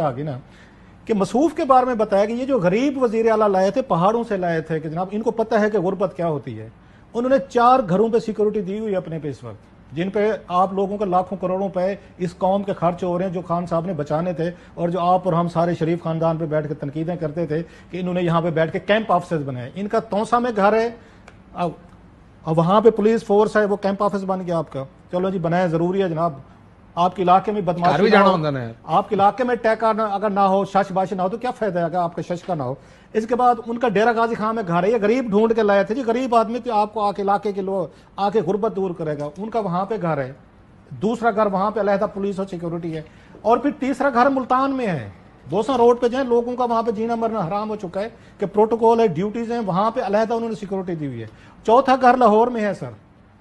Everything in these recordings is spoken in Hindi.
आगे ना कि मसूफ के बारे में बताया कि ये जो गरीब वजीर अला लाए थे पहाड़ों से लाए थे कि जनाब इनको पता है कि गुर्बत क्या होती है उन्होंने चार घरों पे सिक्योरिटी दी हुई अपने पे इस वक्त जिन पे आप लोगों के लाखों करोड़ों पे इस कौम के खर्च हो रहे हैं जो खान साहब ने बचाने थे और जो आप और हम सारे शरीफ खानदान पे बैठ के तनकीदें करते थे कि इन्होंने यहाँ पे बैठ के कैंप ऑफिस बनाए इनका तोसा में घर है अब वहाँ पे पुलिस फोर्स है वो कैंप ऑफिस बन गया आपका चलो जी बनाए ज़रूरी है जनाब आपके इलाके में बदमाशी आपके इलाके में टैक अगर ना हो शश बाश ना हो तो क्या फायदा है अगर आपका शश का ना हो इसके बाद उनका डेरा गाजी खां में घर है ये गरीब ढूंढ के लाए थे जी गरीब आदमी तो आपको आके इलाके के लोग आके गुर्बत दूर करेगा उनका वहां पे घर है दूसरा घर वहां पे अलहदा पुलिस और सिक्योरिटी है और फिर तीसरा घर मुल्तान में है दोसा रोड पे जाए लोगों का वहां पे जीना मरना हराम हो चुका है कि प्रोटोकॉल है ड्यूटीज है वहां पे अलहदा उन्होंने सिक्योरिटी दी हुई है चौथा घर लाहौर में है सर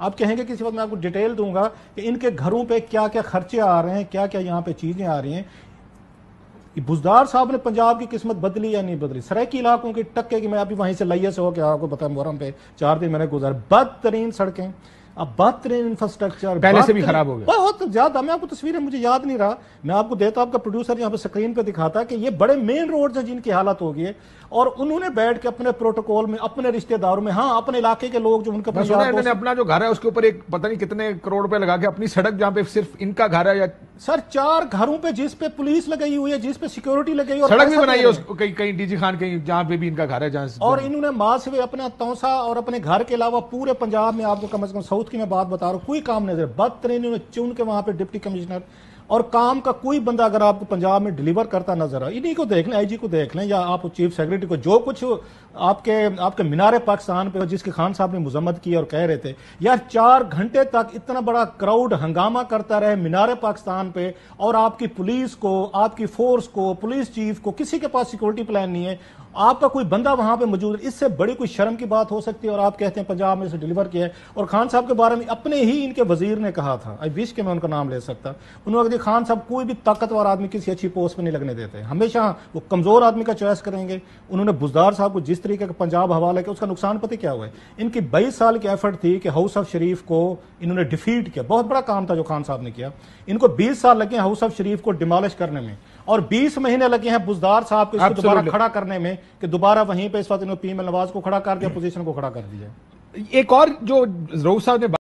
आप कहेंगे किसी वक्त मैं आपको डिटेल दूंगा कि इनके घरों पे क्या क्या खर्चे आ रहे हैं क्या क्या यहाँ पे चीज़ें आ रही हैं बुजदार साहब ने पंजाब की किस्मत बदली या नहीं बदली सराकी इलाकों की टक्के की मैं अभी वहीं से लैया से होकर आपको बताया मुहर्रम पे चार दिन मैंने गुजार बदतरीन सड़कें अब बदतरीन इंफ्रास्ट्रक्चर पहले से भी खराब हो गया बहुत ज्यादा मैं आपको तस्वीरें मुझे याद नहीं रहा मैं आपको देता हूं आपका प्रोड्यूसर यहाँ पे स्क्रीन पे दिखाता कि ये बड़े मेन रोड्स हैं जिनकी हालत हो गई है और उन्होंने बैठ के अपने प्रोटोकॉल में अपने रिश्तेदारों में हाँ अपने इलाके के लोग जो उनका अपना जो घर है उसके ऊपर एक पता नहीं कितने करोड़ रुपए लगा के अपनी सड़क जहाँ पे सिर्फ इनका घर है या सर चार घरों पे जिस पे पुलिस लगाई हुई है जिस पे सिक्योरिटी लगाई हुई सड़क भी बनाई है कहीं कहीं डीजी खान कहीं जहाँ पे भी इनका घर है जहाँ और इन्होंने मां से अपना तौसा और अपने घर के अलावा पूरे पंजाब में आपको कम से कम साउथ की मैं बात बता रहा हूँ कोई काम नजर बदतरीन चुन के वहां पर डिप्टी कमिश्नर और काम का कोई बंदा अगर आपको पंजाब में डिलीवर करता नजर आए इन्हीं को देख लें आईजी को देख लें या आप चीफ सेक्रेटरी को जो कुछ आपके आपके मीनारे पाकिस्तान पे जिसके खान साहब ने मुजम्मत की और कह रहे थे यार चार घंटे तक इतना बड़ा क्राउड हंगामा करता रहे मीनारे पाकिस्तान पे और आपकी पुलिस को आपकी फोर्स को पुलिस चीफ को किसी के पास सिक्योरिटी प्लान नहीं है आपका कोई बंदा वहां पे मौजूद है इससे बड़ी कोई शर्म की बात हो सकती है और आप कहते हैं पंजाब में इसे डिलीवर किया है और खान साहब के बारे में अपने ही इनके वजीर ने कहा था आई विश के मैं उनका नाम ले सकता उन्होंने कहा खान साहब कोई भी ताकतवर आदमी किसी अच्छी पोस्ट में नहीं लगने देते हमेशा वो कमजोर आदमी का चॉइस करेंगे उन्होंने बुजदार साहब को जिस तरीके का पंजाब हवाला किया उसका नुकसान पता क्या हुआ है इनकी बाईस साल की एफर्ट थी कि हाउस ऑफ शरीफ को इन्होंने डिफीट किया बहुत बड़ा काम था जो खान साहब ने किया इनको बीस साल लगे हाउस ऑफ शरीफ को डिमोलिश करने में और 20 महीने लगे हैं बुजदार साहब को इसको दोबारा खड़ा करने में कि दोबारा वहीं पे इस वक्त इन्होंने एम नवाज को खड़ा कर दिया पोजीशन को खड़ा कर दिया एक और जो रऊफ साहब ने